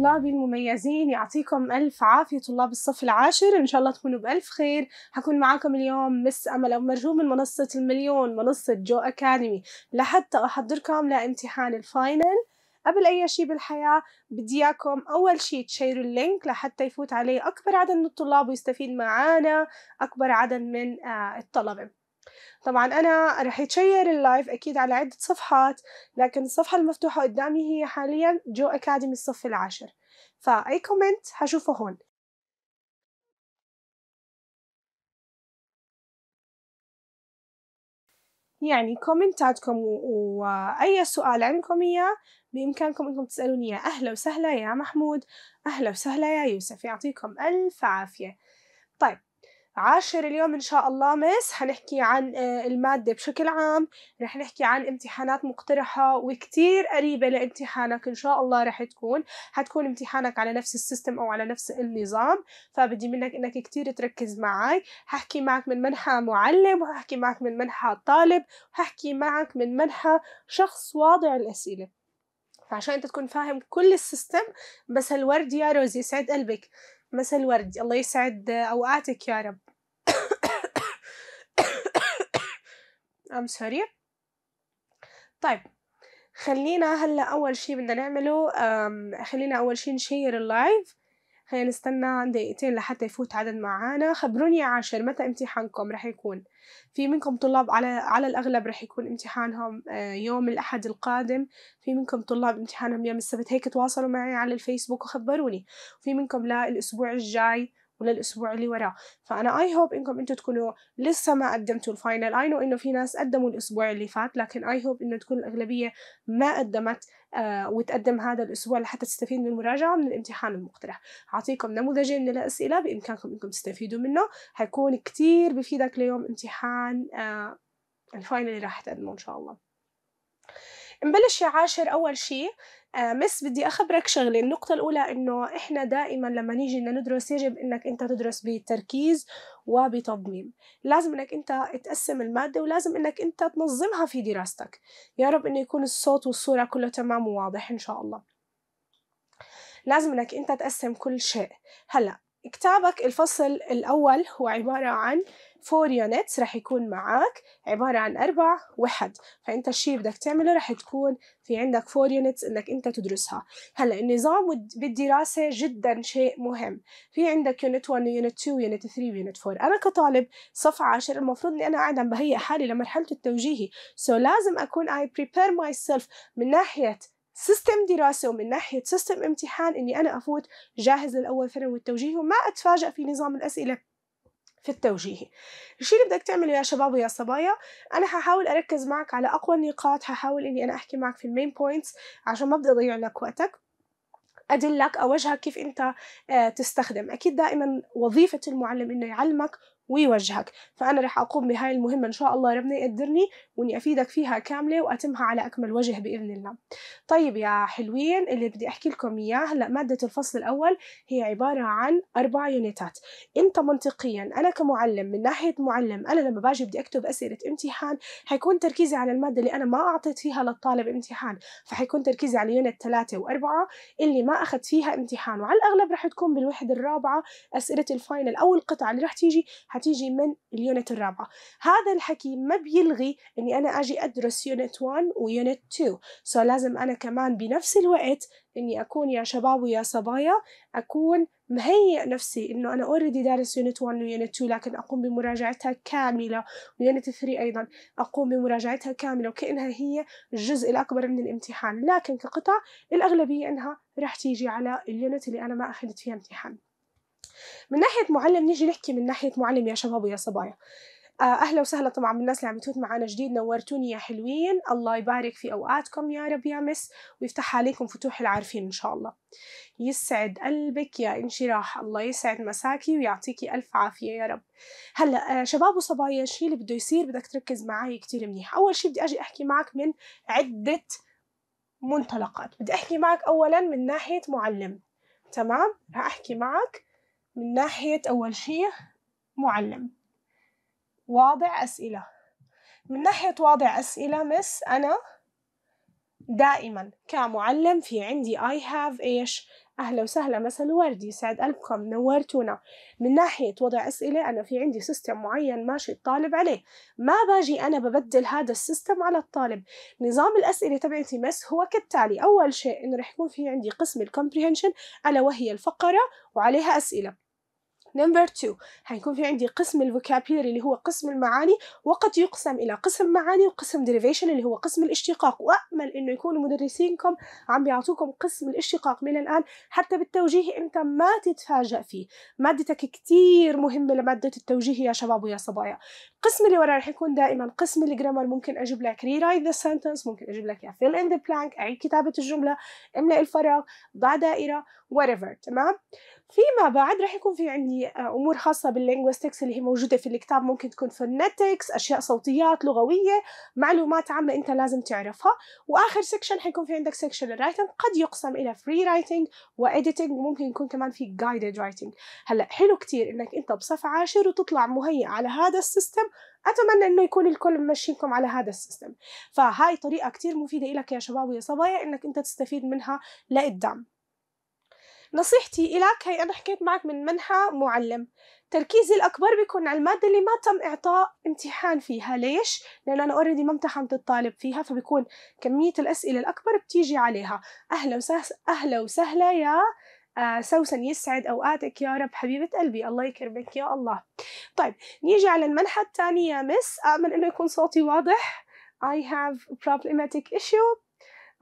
طلابي المميزين يعطيكم ألف عافية طلاب الصف العاشر إن شاء الله تكونوا بألف خير حكون معاكم اليوم مس أمل أو مرجو من منصة المليون منصة جو أكاديمي لحتى أحضركم لامتحان الفاينل قبل أي شيء بالحياة بدي إياكم أول شيء تشيروا اللينك لحتى يفوت عليه أكبر عدد من الطلاب ويستفيد معانا أكبر عدد من آه، الطلبة طبعا أنا رح يتشير اللايف أكيد على عدة صفحات لكن الصفحة المفتوحة قدامي هي حاليا جو أكاديمي الصف العاشر فأي كومنت هشوفه هون يعني كومنتاتكم واي سؤال عندكم اياه بامكانكم انكم تسالوني اياه اهلا وسهلا يا محمود اهلا وسهلا يا يوسف يعطيكم الف عافيه عاشر اليوم إن شاء الله مس حنحكي عن آه، المادة بشكل عام رح نحكي عن امتحانات مقترحة وكتير قريبة لامتحانك إن شاء الله رح تكون حتكون امتحانك على نفس السيستم أو على نفس النظام فبدي منك إنك كتير تركز معي ححكي معك من منحى معلم وححكي معك من منحى طالب وححكي معك من منحى شخص واضع الأسئلة فعشان أنت تكون فاهم كل السيستم بس الورد يا روزي يسعد قلبك مثل الورد الله يسعد اوقاتك يا رب I'm sorry طيب خلينا هلا اول شي بدنا نعمله خلينا اول شي نشير اللايف خلينا نستنى دقيقتين لحتى يفوت عدد معانا خبروني يا عاشر متى امتحانكم رح يكون في منكم طلاب على على الاغلب رح يكون امتحانهم آه، يوم الاحد القادم في منكم طلاب امتحانهم يوم السبت هيك تواصلوا معي على الفيسبوك وخبروني في منكم لا الاسبوع الجاي ولا الاسبوع اللي وراه فانا اي هوب انكم انتم تكونوا لسه ما قدمتوا الفاينل اي نو انه في ناس قدموا الاسبوع اللي فات لكن اي هوب انه تكون الاغلبيه ما قدمت آه وتقدم هذا الاسبوع لحتى تستفيد من المراجعه من الامتحان المقترح اعطيكم نموذجين من الاسئله بامكانكم انكم تستفيدوا منه حيكون كتير بفيدك ليوم امتحان آه الفاينل اللي راح تقدمه ان شاء الله نبلش يا عاشر أول شيء آه مس بدي أخبرك شغلة النقطة الأولى إنه إحنا دائما لما نيجي بدنا ندرس يجب إنك أنت تدرس بتركيز وبتضميم لازم إنك أنت تقسم المادة ولازم إنك أنت تنظمها في دراستك يا رب إنه يكون الصوت والصورة كله تمام وواضح إن شاء الله لازم إنك أنت تقسم كل شيء هلأ كتابك الفصل الأول هو عبارة عن فور يونتس رح يكون معك عبارة عن أربع وحد فأنت الشيء بدك تعمله رح تكون في عندك فور يونتس إنك أنت تدرسها هلا النظام بالدراسة جدا شيء مهم في عندك يونت 1 ويونت 2 ويونت 3 ويونت 4 أنا كطالب صف عاشر المفروض إني أنا قاعدة بهيئ حالي لمرحلة التوجيهي سو so, لازم أكون I prepare myself من ناحية سيستم دراسة ومن ناحية سيستم امتحان إني أنا أفوت جاهز للأول ثانوي والتوجيه وما أتفاجأ في نظام الأسئلة في التوجيه الشيء اللي بدك تعمله يا شباب ويا صبايا انا هحاول اركز معك على اقوى النقاط هحاول اني انا احكي معك في المين بوينتس عشان ما بدي اضيع لك وقتك ادلك اوجهك كيف انت آه، تستخدم اكيد دائما وظيفه المعلم انه يعلمك ويوجهك فأنا رح أقوم بهاي المهمة إن شاء الله ربنا يقدرني وإني أفيدك فيها كاملة وأتمها على أكمل وجه بإذن الله طيب يا حلوين اللي بدي أحكي لكم إياه هلأ مادة الفصل الأول هي عبارة عن أربع يونيتات أنت منطقيا أنا كمعلم من ناحية معلم أنا لما باجي بدي أكتب أسئلة امتحان حيكون تركيزي على المادة اللي أنا ما أعطيت فيها للطالب امتحان فحيكون تركيزي على يونت ثلاثة وأربعة اللي ما أخذت فيها امتحان وعلى الأغلب رح تكون بالوحدة الرابعة أسئلة الفاينل أو القطعة اللي رح تيجي حتيجي من اليونت الرابعة هذا الحكي ما بيلغي اني انا اجي ادرس يونت 1 ويونت 2 سو so لازم انا كمان بنفس الوقت اني اكون يا شباب ويا صبايا اكون مهيئ نفسي انه انا اوريدي دارس يونت 1 ويونت 2 لكن اقوم بمراجعتها كامله ويونت 3 ايضا اقوم بمراجعتها كامله وكانها هي الجزء الاكبر من الامتحان لكن كقطع الاغلبيه انها راح تيجي على اليونت اللي انا ما اخذت فيها امتحان من ناحيه معلم نيجي نحكي من ناحيه معلم يا شباب ويا صبايا آه، اهلا وسهلا طبعا بالناس اللي عم بتفوت معنا جديد نورتوني يا حلوين الله يبارك في اوقاتكم يا رب يا مس ويفتح عليكم فتوح العارفين ان شاء الله يسعد قلبك يا انشراح الله يسعد مساكي ويعطيكي الف عافيه يا رب هلا آه، شباب وصبايا الشيء اللي بده يصير بدك تركز معي كتير منيح اول شيء بدي اجي احكي معك من عده منطلقات بدي احكي معك اولا من ناحيه معلم تمام رح احكي معك من ناحية أول شي معلم واضع أسئلة من ناحية واضع أسئلة مس أنا دائما كمعلم في عندي I have إيش اهلا وسهلا مساء الورد يسعد الفكم نورتونا من ناحيه وضع اسئله انا في عندي سيستم معين ماشي الطالب عليه ما باجي انا ببدل هذا السيستم على الطالب نظام الاسئله تبعتي مس هو كالتالي اول شيء انه رح يكون في عندي قسم الكومبريهنشن الا وهي الفقره وعليها اسئله نمبر 2 حيكون في عندي قسم الفوكابيلري اللي هو قسم المعاني وقد يقسم إلى قسم معاني وقسم دريفيشن اللي هو قسم الاشتقاق وأمل إنه يكون مدرسينكم عم بيعطوكم قسم الاشتقاق من الآن حتى بالتوجيه أنت ما تتفاجئ فيه مادتك كتير مهمة لمادة التوجيه يا شباب ويا صبايا القسم اللي ورا رح يكون دائما قسم الجرامر ممكن أجيب لك ري رايت ذا سنتنس ممكن أجيب لك يا فيل ان ذا بلانك أعيد كتابة الجملة املأ الفراغ ضع دائرة whatever تمام فيما بعد راح يكون في عندي آه، امور خاصه باللينغويستكس اللي هي موجوده في الكتاب ممكن تكون فونيتكس اشياء صوتيات لغويه معلومات عامه انت لازم تعرفها واخر سكشن حيكون في عندك سكشن الرايتنج قد يقسم الى فري رايتنج واديتنج ممكن يكون كمان في جايدد رايتنج هلا حلو كتير انك انت بصف عاشر وتطلع مهيئ على هذا السيستم اتمنى انه يكون الكل ممشيكم على هذا السيستم فهاي طريقه كتير مفيده لك يا شباب ويا صبايا انك انت تستفيد منها لقدام نصيحتي إلك هي أنا حكيت معك من منحى معلم تركيزي الأكبر بيكون على المادة اللي ما تم إعطاء امتحان فيها ليش؟ لأن أنا أوريدي ما امتحنت الطالب فيها فبيكون كمية الأسئلة الأكبر بتيجي عليها أهلا وسهلا أهلا وسهلا يا آه سوسن يسعد اوقاتك يا رب حبيبه قلبي الله يكرمك يا الله طيب نيجي على المنحى الثاني يا مس امل انه يكون صوتي واضح I have problematic issue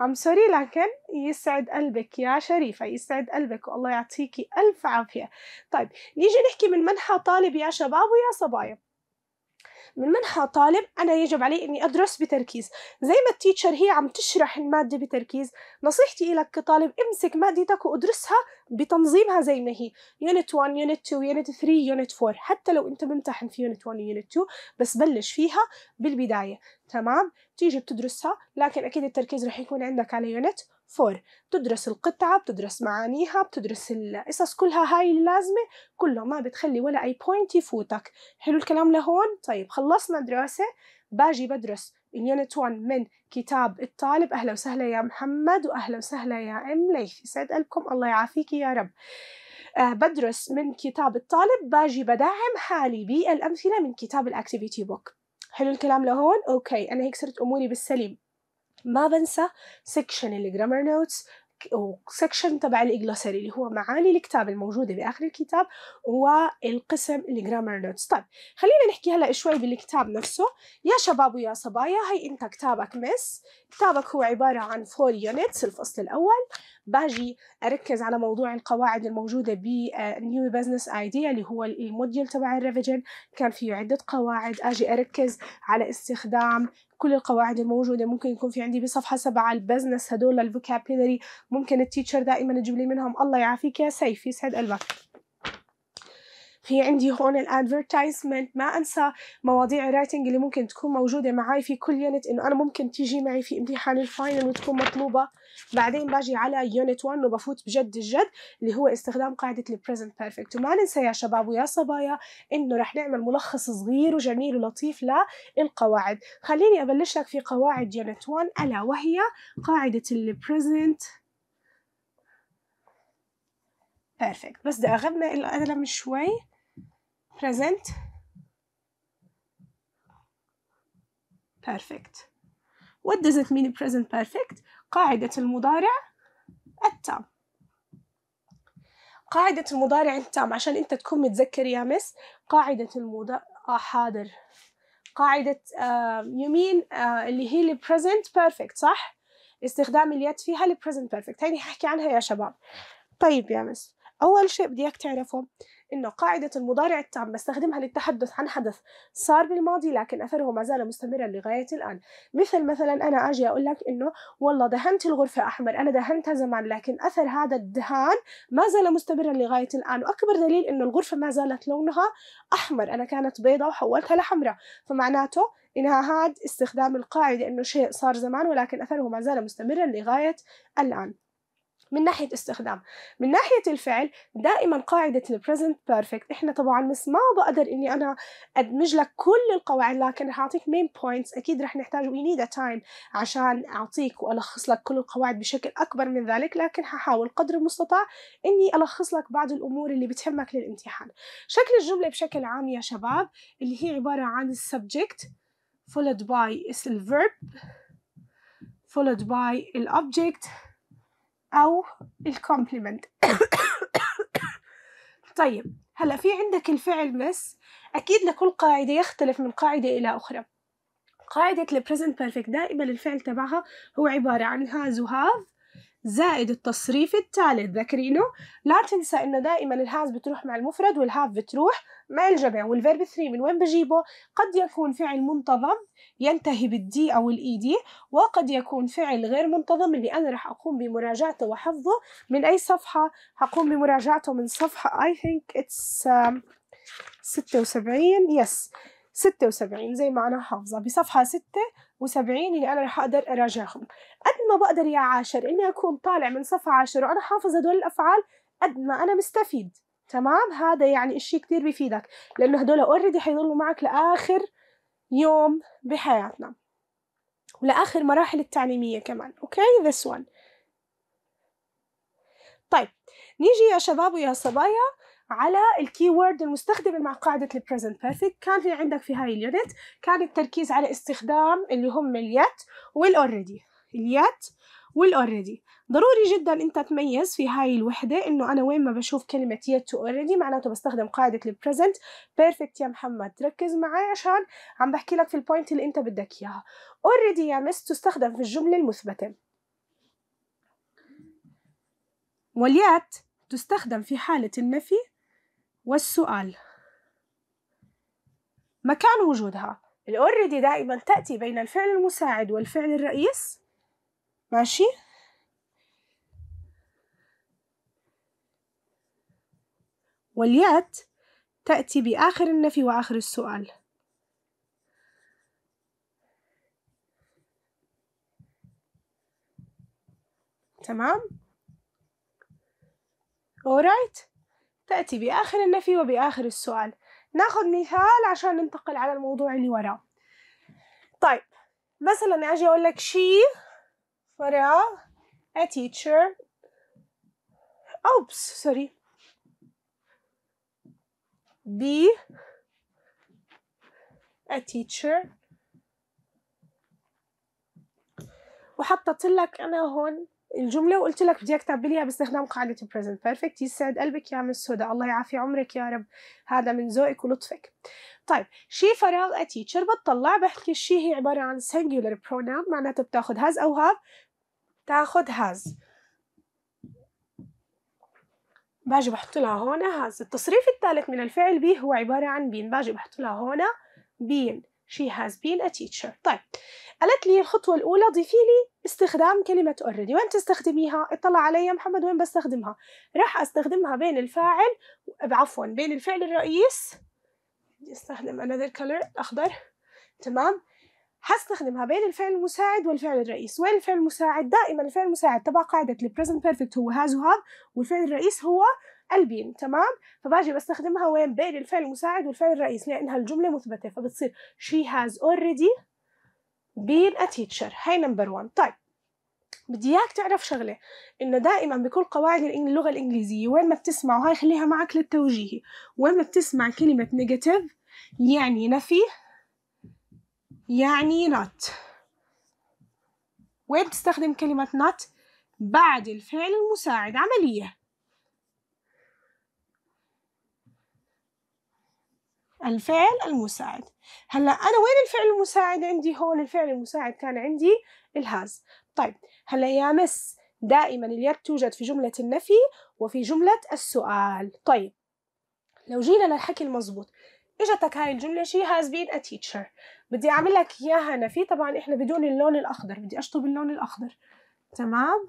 ام سوري لكن يسعد قلبك يا شريفه يسعد قلبك والله يعطيكي الف عافيه طيب نيجي نحكي من منحى طالب يا شباب ويا صبايا من منحى طالب أنا يجب علي إني أدرس بتركيز زي ما التيتشر هي عم تشرح المادة بتركيز نصيحتي لك كطالب امسك مادتك وادرسها بتنظيمها زي ما هي يونت 1 يونت 2 يونت 3 يونت 4 حتى لو أنت ممتحن في يونت 1 ويونت 2 بس بلش فيها بالبداية تمام تيجي بتدرسها لكن أكيد التركيز رح يكون عندك على يونت فور بتدرس القطعة بتدرس معانيها بتدرس القصص كلها هاي اللازمة كله ما بتخلي ولا أي بوينت يفوتك حلو الكلام لهون طيب خلصنا دراسة باجي بدرس اليونت 1 من كتاب الطالب أهلا وسهلا يا محمد وأهلا وسهلا يا أم ليث يسعد قلبكم الله يعافيك يا رب أه بدرس من كتاب الطالب باجي بدعم حالي بالأمثلة من كتاب الأكتيفيتي بوك حلو الكلام لهون أوكي أنا هيك صرت أموري بالسليم ما بنسى سكشن الجرامر نوتس وسكشن تبع الاجلوسري اللي هو معاني الكتاب الموجوده باخر الكتاب والقسم الجرامر نوتس طيب خلينا نحكي هلا شوي بالكتاب نفسه يا شباب ويا صبايا هي انت كتابك مس كتابك هو عباره عن فور يونتس الفصل الاول باجي اركز على موضوع القواعد الموجوده بنيو بزنس ايديا اللي هو الموديول تبع الريفيجن كان فيه عده قواعد اجي اركز على استخدام كل القواعد الموجوده ممكن يكون في عندي بصفحه سبعه البزنس هدول الفوكابيلري ممكن التيتشر دائما تجيب لي منهم الله يعافيك يا سيف يسعد قلبك هي عندي هون الادفرتايزمنت ما انسى مواضيع الرايتنج اللي ممكن تكون موجوده معي في كل يونت انه انا ممكن تيجي معي في امتحان الفاينل وتكون مطلوبه بعدين باجي على يونت 1 وبفوت بجد الجد اللي هو استخدام قاعده البريزنت بيرفكت وما ننسى يا شباب ويا صبايا انه رح نعمل ملخص صغير وجميل ولطيف للقواعد خليني ابلش لك في قواعد يونت 1 الا وهي قاعده البريزنت بيرفكت بس بدي اغمق القلم شوي present perfect what does it mean present perfect قاعدة المضارع التام قاعدة المضارع التام عشان أنت تكون متذكر يا مس قاعدة المضارع آه حاضر قاعدة آه يمين آه اللي هي ال present perfect صح؟ استخدام اليد فيها ال present perfect هيني ححكي عنها يا شباب طيب يا مس أول شيء بدي إياك تعرفه انه قاعدة المضارع التام بستخدمها للتحدث عن حدث صار بالماضي لكن أثره ما زال مستمرا لغاية الآن مثل مثلا أنا أجي أقول لك أنه والله دهنت الغرفة أحمر أنا دهنتها زمان لكن أثر هذا الدهان ما زال مستمرا لغاية الآن وأكبر دليل أنه الغرفة ما زالت لونها أحمر أنا كانت بيضة وحولتها لحمراء فمعناته إنها هاد استخدام القاعدة أنه شيء صار زمان ولكن أثره ما زال مستمرا لغاية الآن من ناحية استخدام من ناحية الفعل دائما قاعدة البريزنت بيرفكت احنا طبعا بس ما بقدر اني انا ادمج لك كل القواعد لكن رح اعطيك مين بوينتس اكيد رح نحتاج وي نيد تايم عشان اعطيك والخص لك كل القواعد بشكل اكبر من ذلك لكن ححاول قدر المستطاع اني الخص لك بعض الامور اللي بتهمك للامتحان شكل الجملة بشكل عام يا شباب اللي هي عبارة عن السبجكت followed by الverb followed by الobject أو الكومبلمنت طيب هلا في عندك الفعل مس أكيد لكل قاعدة يختلف من قاعدة إلى أخرى قاعدة البريزنت بيرفكت دائما الفعل تبعها هو عبارة عن هاز وهاف زائد التصريف الثالث ذاكرينه لا تنسى انه دائما الهاز بتروح مع المفرد والهاف بتروح مع الجمع والفيرب 3 من وين بجيبه قد يكون فعل منتظم ينتهي بالدي او الاي دي e وقد يكون فعل غير منتظم اللي انا راح اقوم بمراجعته وحفظه من اي صفحه هقوم بمراجعته من صفحه اي ثينك اتس 76 يس 76 زي ما انا حافظه بصفحه 6 و70 اللي انا رح اقدر اراجعهم قد ما بقدر يا عاشر اني اكون طالع من صف عاشر وانا حافظ هدول الافعال قد ما انا مستفيد تمام هذا يعني اشي كتير بيفيدك لانه هدول اوريدي حيضلوا معك لاخر يوم بحياتنا ولاخر مراحل التعليميه كمان اوكي this one طيب نيجي يا شباب ويا صبايا على الكي وورد المستخدمة مع قاعدة البريزنت بيرفكت كان في عندك في هاي اليونت كان التركيز على استخدام اللي هم اليت والأوريدي اليت والأوريدي ضروري جدا انت تميز في هاي الوحدة انه انا وين ما بشوف كلمة yet to already معناته بستخدم قاعدة البريزنت بيرفكت يا محمد ركز معي عشان عم بحكي لك في البوينت اللي انت بدك اياها already يا مس تستخدم في الجملة المثبتة واليات تستخدم في حالة النفي والسؤال مكان وجودها الاوريدي دائما تأتي بين الفعل المساعد والفعل الرئيس ماشي واليات تأتي بآخر النفي وآخر السؤال تمام؟ alright تأتي بآخر النفي وبآخر السؤال ناخد مثال عشان ننتقل على الموضوع اللي وراه طيب مثلا أجي أقول لك she وراء a teacher أوبس سوري be a teacher وحطت لك أنا هون الجمله وقلت لك بدي اكتب لي باستخدام قاعده البريزنت بيرفكت يسعد قلبك يا مس هدى الله يعافي عمرك يا رب هذا من ذوقك ولطفك طيب شي فراغ اتيتشر بتطلع بحكي الشي هي عباره عن سنجولر برونام معناته بتاخذ هاز او هاف تاخذ هاز باجي بحط لها هون هاز التصريف الثالث من الفعل بي هو عبارة عن بين باجي بحط لها هون بين she has been a teacher طيب قالت لي الخطوة الأولى ضيفي لي استخدام كلمة already وين تستخدميها؟ اطلع علي يا محمد وين بستخدمها؟ راح استخدمها بين الفاعل عفوا بين الفعل الرئيس بدي استخدم another color الأخضر تمام هستخدمها بين الفعل المساعد والفعل الرئيس وين الفعل المساعد؟ دائما الفعل المساعد تبع قاعدة البريزنت بيرفكت هو has و have والفعل الرئيس هو البين تمام فباجي بستخدمها وين بين الفعل المساعد والفعل الرئيس لانها الجمله مثبته فبتصير she has already been a teacher هاي نمبر 1 طيب بدي اياك تعرف شغله انه دائما بكل قواعد اللغه الانجليزيه وين ما بتسمع وهاي خليها معك للتوجيهي وين ما بتسمع كلمه نيجاتيف يعني نفي يعني not وين بتستخدم كلمه not بعد الفعل المساعد عمليه الفعل المساعد هلا انا وين الفعل المساعد عندي هون الفعل المساعد كان عندي الهاز طيب هلا يا مس دائما اليد توجد في جملة النفي وفي جملة السؤال طيب لو جينا للحكي المضبوط اجتك هاي الجملة شي has been a teacher بدي اعمل لك اياها نفي طبعا احنا بدون اللون الاخضر بدي اشطب اللون الاخضر تمام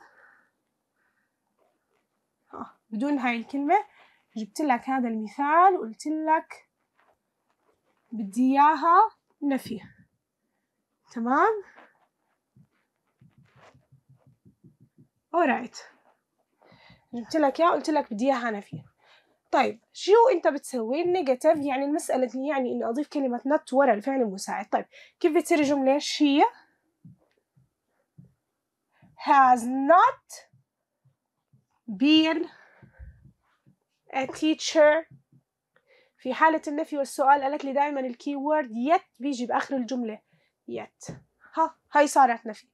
آه، بدون هاي الكلمة جبت لك هذا المثال وقلت لك بدي إياها نفي تمام alright جبت لك إياها قلت لك بدي إياها نفي طيب شو انت بتسوي النيجاتيف يعني المسألة يعني اني اضيف كلمة نت ورا الفعل المساعد طيب كيف بتصير جملة شي has not been a teacher في حالة النفي والسؤال قالت لي دايما الكي وورد يت بيجي بآخر الجملة يت ها هاي صارت نفي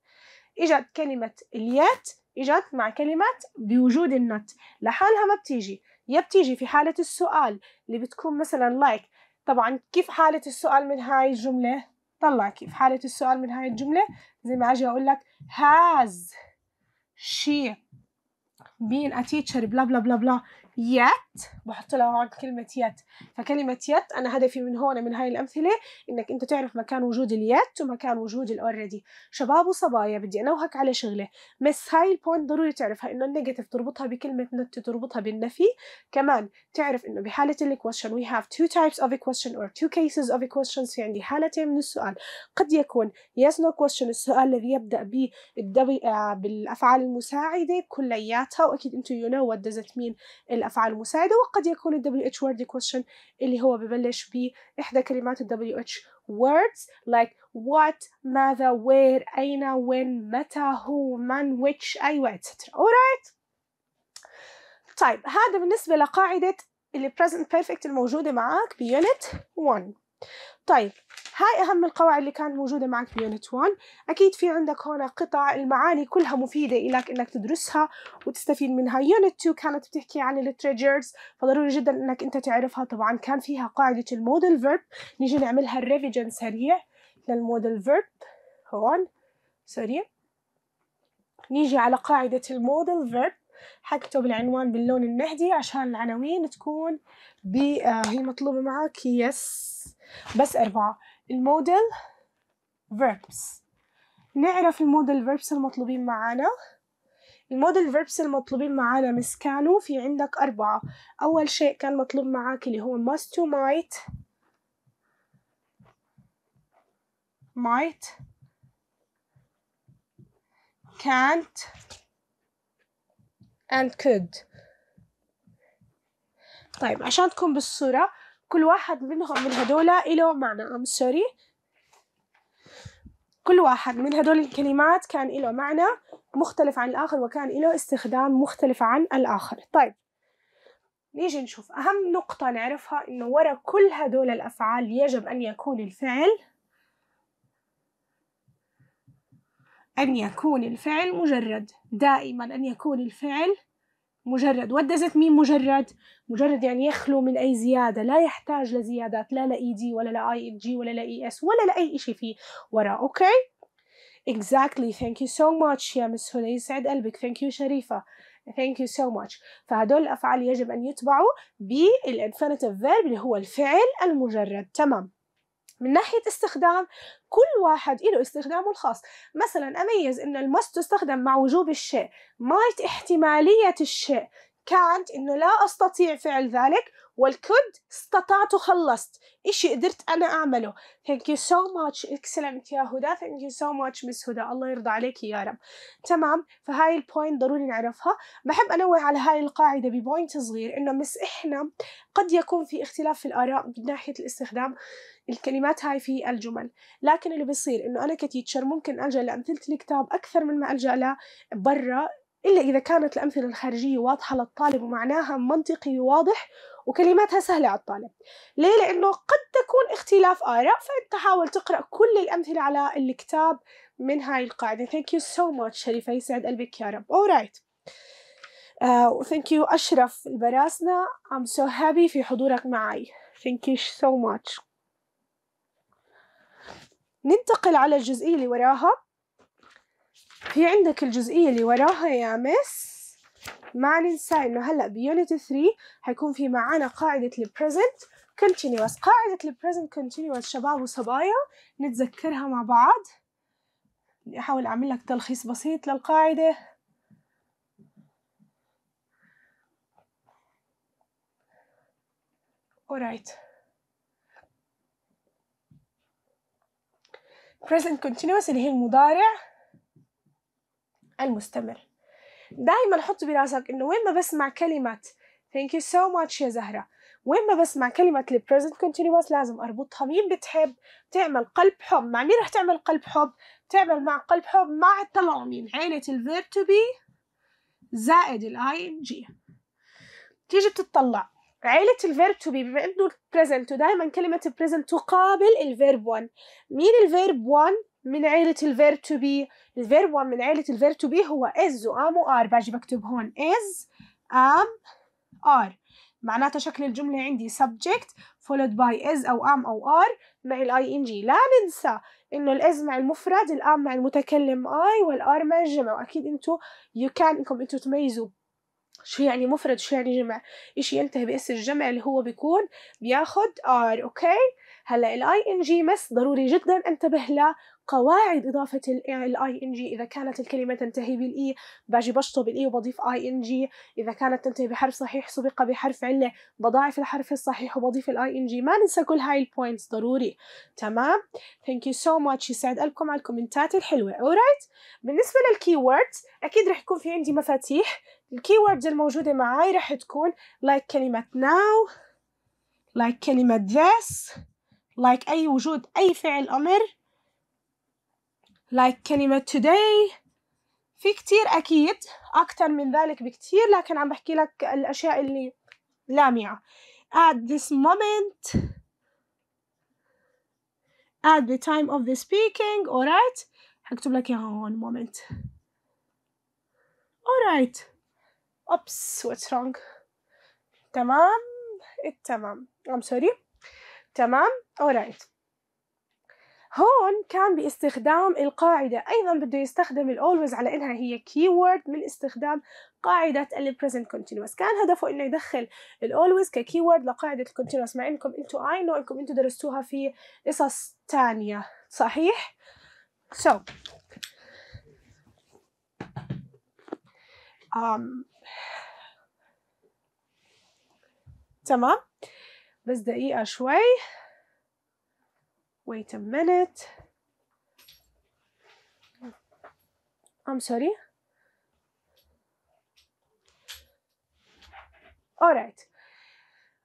اجت كلمة اليت اجت مع كلمة بوجود النت لحالها ما بتيجي يا بتيجي في حالة السؤال اللي بتكون مثلا لايك like. طبعا كيف حالة السؤال من هاي الجملة طلع كيف حالة السؤال من هاي الجملة زي ما اجي اقول لك has she been a teacher بلا بلا بلا بلا يات بحط لها هون كلمة يات فكلمة يات أنا هدفي من هون من هاي الأمثلة إنك أنت تعرف مكان وجود اليت ومكان وجود الأوريدي شباب وصبايا بدي أنوهك على شغلة مس هاي البوينت ضروري تعرفها إنه النيجاتيف تربطها بكلمة نت تربطها بالنفي كمان تعرف إنه بحالة الكويشن we have two types of كويشن question or two cases of في عندي حالتين من السؤال قد يكون يس نو question السؤال الذي يبدأ ب آه، بالأفعال المساعدة كلياتها وأكيد أنتم you know what does it mean الافعال المساعده وقد يكون الدبليو اتش وورد question اللي هو ببلش باحدى كلمات الدبليو اتش words like what ماذا where أين when متى who من which أيوة etc alright طيب هذا بالنسبة لقاعدة ال present perfect الموجودة معاك بيونت 1 طيب هاي أهم القواعد اللي كانت موجودة معك في يونت 1 أكيد في عندك هون قطع المعاني كلها مفيدة إلك إنك تدرسها وتستفيد منها يونت 2 كانت بتحكي عن التريجرز فضروري جدا إنك أنت تعرفها طبعا كان فيها قاعدة المودل فيرب نيجي نعملها الريفيجن سريع للمودل فيرب هون سريع نيجي على قاعدة المودل فيرب حكتب العنوان باللون النهدي عشان العناوين تكون آه هي مطلوبة معك يس بس أربعة الموديل فيربس نعرف الموديل فيربس المطلوبين معانا الموديل فيربس المطلوبين معانا مس كانوا في عندك أربعة أول شيء كان مطلوب معاك اللي هو must to might might can't and could طيب عشان تكون بالصورة كل واحد منهم من هدول إله معنى I'm sorry كل واحد من هدول الكلمات كان له معنى مختلف عن الآخر وكان له استخدام مختلف عن الآخر طيب نيجي نشوف أهم نقطة نعرفها إنه ورا كل هدول الأفعال يجب أن يكون الفعل أن يكون الفعل مجرد دائما أن يكون الفعل مجرد it مين مجرد مجرد يعني يخلو من أي زيادة لا يحتاج لزيادات لا لإي دي e ولا لآي جي ولا لإي اس e ولا لأي إشي فيه وراه أوكي Exactly thank you so much يا مس هدى يسعد قلبك thank you شريفة thank you so much فهدول الأفعال يجب أن يتبعوا بالانفينيتيف فيرب اللي هو الفعل المجرد تمام من ناحية استخدام كل واحد له استخدامه الخاص مثلا أميز أن المست تستخدم مع وجوب الشيء مايت احتمالية الشيء كانت أنه لا أستطيع فعل ذلك والكود استطعت وخلصت إشي قدرت أنا أعمله thank you so much excellent يا هدى thank you so much miss هدى الله يرضى عليك يا رب تمام فهاي البوينت ضروري نعرفها بحب أنوه على هاي القاعدة ببوينت صغير إنه مس إحنا قد يكون في اختلاف في الآراء من ناحية الاستخدام الكلمات هاي في الجمل لكن اللي بيصير إنه أنا كتيتشر ممكن ألجأ لأمثلة الكتاب أكثر من ما ألجأ لبرا إلا إذا كانت الأمثلة الخارجية واضحة للطالب ومعناها منطقي وواضح وكلماتها سهلة على الطالب ليه؟ لأنه قد تكون اختلاف آراء فأنت حاول تقرأ كل الأمثلة على الكتاب من هاي القاعدة Thank you so much شريفة يسعد قلبك يا رب Alright uh, آه، Thank you أشرف البراسنة I'm so happy في حضورك معي Thank you so much ننتقل على الجزئية اللي وراها في عندك الجزئية اللي وراها يا مس ما ننسى انه هلا بيونت 3 حيكون في معانا قاعدة البريزنت continuous قاعدة البريزنت continuous شباب وصبايا نتذكرها مع بعض احاول اعمل لك تلخيص بسيط للقاعدة alright present continuous اللي هي المضارع المستمر دائما حط براسك انه وين ما بسمع كلمة thank you so much يا زهرة وين ما بسمع كلمة ال present continuous لازم أربطها مين بتحب تعمل قلب حب مع مين رح تعمل قلب حب تعمل مع قلب حب مع طلعوا مين عيلة verb to be زائد ال ing تيجي بتطلع عيلة verb to be بما انه present ودائما كلمة present تقابل verb 1 مين verb 1 من عيلة الفيرب تو بي الفيرب 1 من عيلة الفيرب تو بي هو از وام وار باجي بكتب هون از ام ار معناتها شكل الجملة عندي subject followed by is أو am أو are مع ال ing لا ننسى إنه ال is مع المفرد ال am مع المتكلم I وال are مع الجمع وأكيد أنتو you can إنكم أنتو تميزوا شو يعني مفرد شو يعني جمع إشي ينتهي باسم الجمع اللي هو بيكون بياخد are أوكي هلا ال ing مس ضروري جدا أنتبه له قواعد إضافة الاي ان جي إذا كانت الكلمة تنتهي بالإي e، باجي بشطب الإي e وبضيف اي ان جي إذا كانت تنتهي بحرف صحيح سبق بحرف علة بضاعف الحرف الصحيح وبضيف الاي ان جي ما ننسى كل هاي البوينتس ضروري تمام ثانك يو سو ماتش يسعد قلبكم على الكومنتات الحلوة alright بالنسبة للكي ووردز أكيد رح يكون في عندي مفاتيح الكي ووردز الموجودة معاي رح تكون like كلمة now like كلمة this like أي وجود أي فعل أمر like كلمة today في كتير أكيد أكتر من ذلك بكتير لكن عم بحكي لك الأشياء اللي لامعة at this moment at the time of the speaking alright حكتب لك إياها هون moment alright oops what's wrong تمام التمام I'm sorry تمام alright هون كان باستخدام القاعدة أيضا بده يستخدم الـ always على إنها هي keyword من استخدام قاعدة الـ present continuous كان هدفه إنه يدخل الـ always ك keyword لقاعدة الـ continuous مع إنكم أنتوا I know إنكم أنتوا درستوها في قصص تانية صحيح؟ so um, تمام بس دقيقة شوي wait a minute I'm sorry alright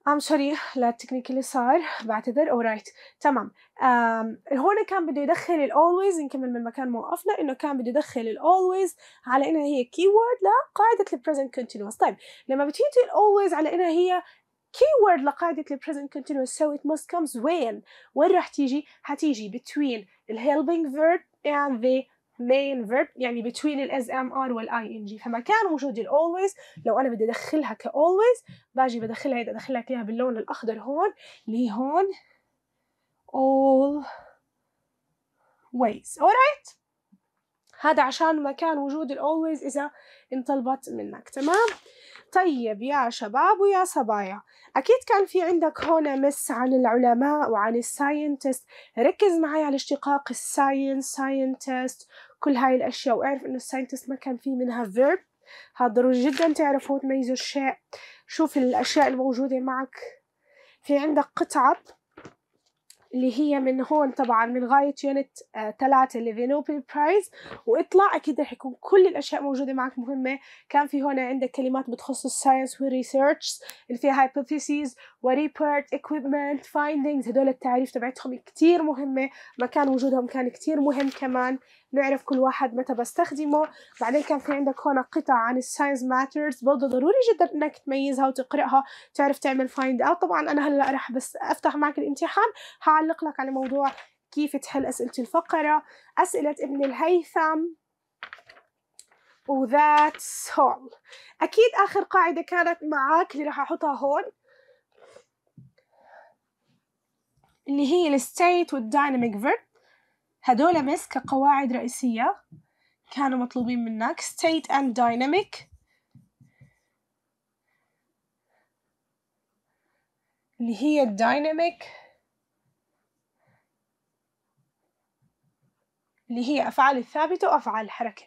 I'm sorry للتكنيك اللي صار بعتذر all right. تمام um, هون كان بده يدخل ال always نكمل من مكان ما وقفنا انه كان بده يدخل ال always على انها هي keyword لقاعدة ال present continuous طيب لما بتيجي ال always على انها هي keyword لقاعدة ال present continuous so it must comes when وين راح تيجي؟ هتيجي between ال helping verb and the main verb يعني between ال SMR وال ING فمكان وجود ال always لو أنا بدي أدخلها ك always باجي بدخلها إذا أدخلها إياها باللون الأخضر هون لي هون all ways alright هذا عشان مكان وجود ال always إذا انطلبت منك تمام؟ طيب يا شباب ويا صبايا أكيد كان في عندك هون مس عن العلماء وعن الساينتست ركز معي على اشتقاق الساينس ساينتست كل هاي الأشياء واعرف إنه الساينتست ما كان في منها فيرب هذا ضروري جدا تعرفوا وتميزوا الشيء شوف الأشياء الموجودة معك في عندك قطعة اللي هي من هون طبعا من غاية يونت ثلاثة آه، اللي نوبل برايز واطلع أكيد رح يكون كل الأشياء موجودة معك مهمة كان في هون عندك كلمات بتخص الساينس والريسيرش اللي فيها هايبوثيسيز وريبورت اكويبمنت فايندينجز هدول التعريف تبعتهم كتير مهمة مكان وجودهم كان كتير مهم كمان نعرف كل واحد متى بستخدمه بعدين كان في عندك هون قطع عن الساينز ماترز برضه ضروري جدا انك تميزها وتقراها تعرف تعمل فايند اوت طبعا انا هلا راح بس افتح معك الامتحان هعلق لك على موضوع كيف تحل اسئله الفقره اسئله ابن الهيثم وذاتس هول اكيد اخر قاعده كانت معك اللي راح احطها هون اللي هي الستيت والدايناميك فيرب هدول مس كقواعد رئيسية كانوا مطلوبين منك state and dynamic اللي هي الدايناميك اللي هي أفعال الثابتة وأفعال الحركة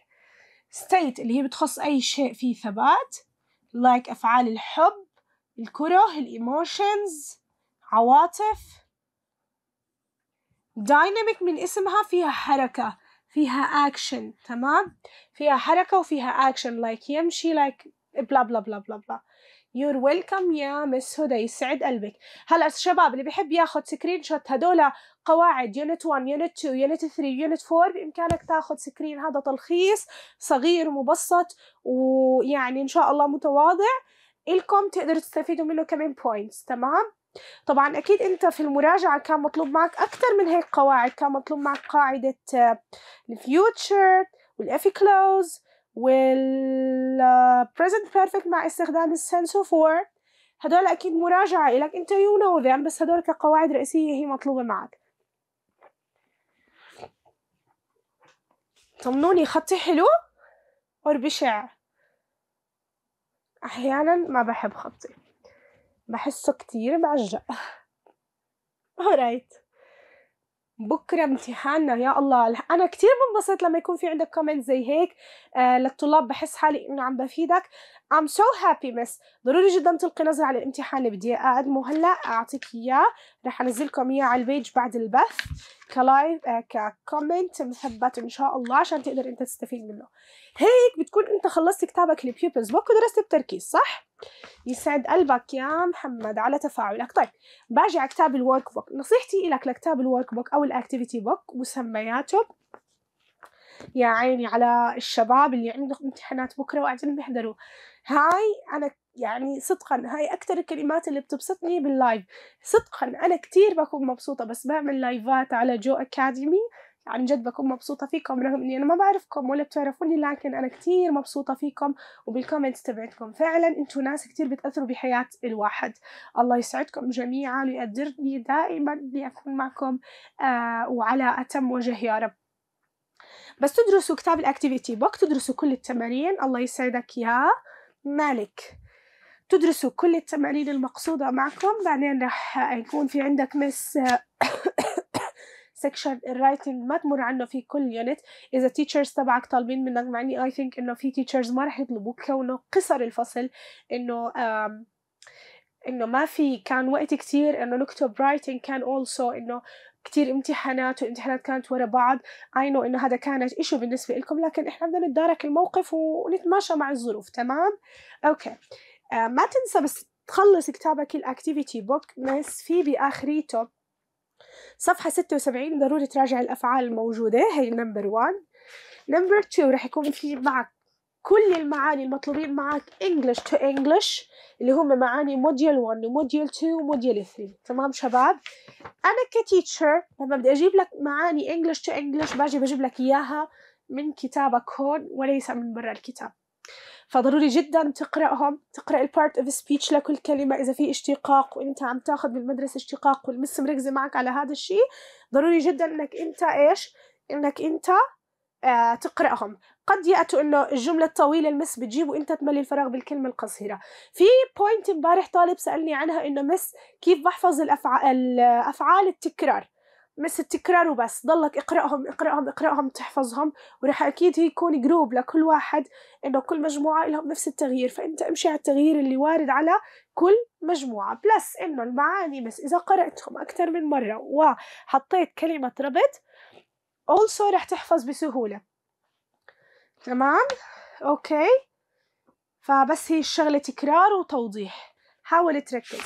state اللي هي بتخص أي شيء فيه ثبات like أفعال الحب الكره الإيموشنز عواطف دايناميك من اسمها فيها حركة فيها أكشن تمام فيها حركة وفيها أكشن لايك like يمشي لايك بلا بلا بلا بلا بلا يور ويلكم يا مس هدى يسعد قلبك هلا الشباب اللي بيحب ياخذ سكرين شوت هدول قواعد يونت 1 يونت 2 يونت 3 يونت 4 بامكانك تاخذ سكرين هذا تلخيص صغير مبسط ويعني ان شاء الله متواضع الكم تقدروا تستفيدوا منه كمان بوينتس تمام طبعا اكيد انت في المراجعه كان مطلوب معك اكثر من هيك قواعد كان مطلوب معك قاعده آه، الفيوتشر والافي كلوز والبريزنت بيرفكت مع استخدام السنس اوف وور هدول اكيد مراجعه لك انت يو نو ذم بس هدول كقواعد رئيسيه هي مطلوبه معك طمنوني خطي حلو اور بشع احيانا ما بحب خطي بحسه كتير بعجق alright بكرة امتحاننا يا الله أنا كتير بنبسط لما يكون في عندك كومنت زي هيك آه للطلاب بحس حالي إنه عم بفيدك I'm so happy miss ضروري جدا تلقي نظرة على الامتحان اللي بدي اقدمه هلا اعطيك اياه رح انزلكم اياه على البيج بعد البث كلايف آه ككومنت مثبت ان شاء الله عشان تقدر انت تستفيد منه هيك بتكون انت خلصت كتابك للبيوبلز بوك ودرست بتركيز صح يسعد قلبك يا محمد على تفاعلك طيب باجي على كتاب الورك بوك نصيحتي لك لكتاب الورك بوك او الاكتيفيتي بوك مسمياته يا عيني على الشباب اللي عندهم امتحانات بكره وقاعدين بيحضروا هاي أنا يعني صدقا هاي اكثر الكلمات اللي بتبسطني باللايف صدقا أنا كثير بكون مبسوطة بس بعمل لايفات على جو أكاديمي عن جد بكون مبسوطة فيكم رغم إني أنا ما بعرفكم ولا بتعرفوني لكن أنا كتير مبسوطة فيكم وبالكومنتس تبعتكم فعلا انتو ناس كتير بتأثروا بحياة الواحد الله يسعدكم جميعا ويقدرني دائما ليكون معكم آه وعلى أتم وجه يا رب بس تدرسوا كتاب الاكتيفيتي بوك تدرسوا كل التمارين الله يسعدك يا مالك تدرسوا كل التمارين المقصودة معكم بعدين راح يكون في عندك مس سكشن الرايتنج ما تمر عنه في كل يونت اذا تيتشرز تبعك طالبين منك مع اني اي ثينك انه في تيتشرز ما راح يطلبوك كونه قصر الفصل انه انه ما في كان وقت كتير انه نكتب رايتنج كان اولسو انه كتير امتحانات وامتحانات كانت ورا بعض عينوا انه هذا كان إشي بالنسبه لكم لكن احنا بدنا نتدارك الموقف ونتماشى مع الظروف تمام اوكي آه ما تنسى بس تخلص كتابك الاكتيفيتي بوك بس في باخريته صفحه 76 ضروري تراجع الافعال الموجوده هي نمبر 1 نمبر 2 رح يكون في معك كل المعاني المطلوبين معك English to English اللي هم معاني موديل 1 وموديل 2 وموديل 3 تمام شباب انا كتيتشر لما بدي اجيب لك معاني English to English باجي بجيب لك اياها من كتابك هون وليس من برا الكتاب فضروري جدا تقراهم تقرا البارت اوف سبيتش لكل كلمه اذا في اشتقاق وانت عم تاخذ بالمدرسه اشتقاق والمس مركزه معك على هذا الشيء ضروري جدا انك انت ايش انك انت آه، تقراهم قد ياتوا انه الجمله الطويله المس بتجيب وانت تملي الفراغ بالكلمه القصيره في بوينت امبارح طالب سالني عنها انه مس كيف بحفظ الافعال التكرار مس التكرار وبس ضلك اقراهم اقراهم اقراهم تحفظهم وراح اكيد يكون جروب لكل واحد انه كل مجموعه لهم نفس التغيير فانت امشي على التغيير اللي وارد على كل مجموعه بلس انه المعاني بس اذا قراتهم اكثر من مره وحطيت كلمه ربط also راح تحفظ بسهوله تمام اوكي فبس هي الشغله تكرار وتوضيح حاول تركز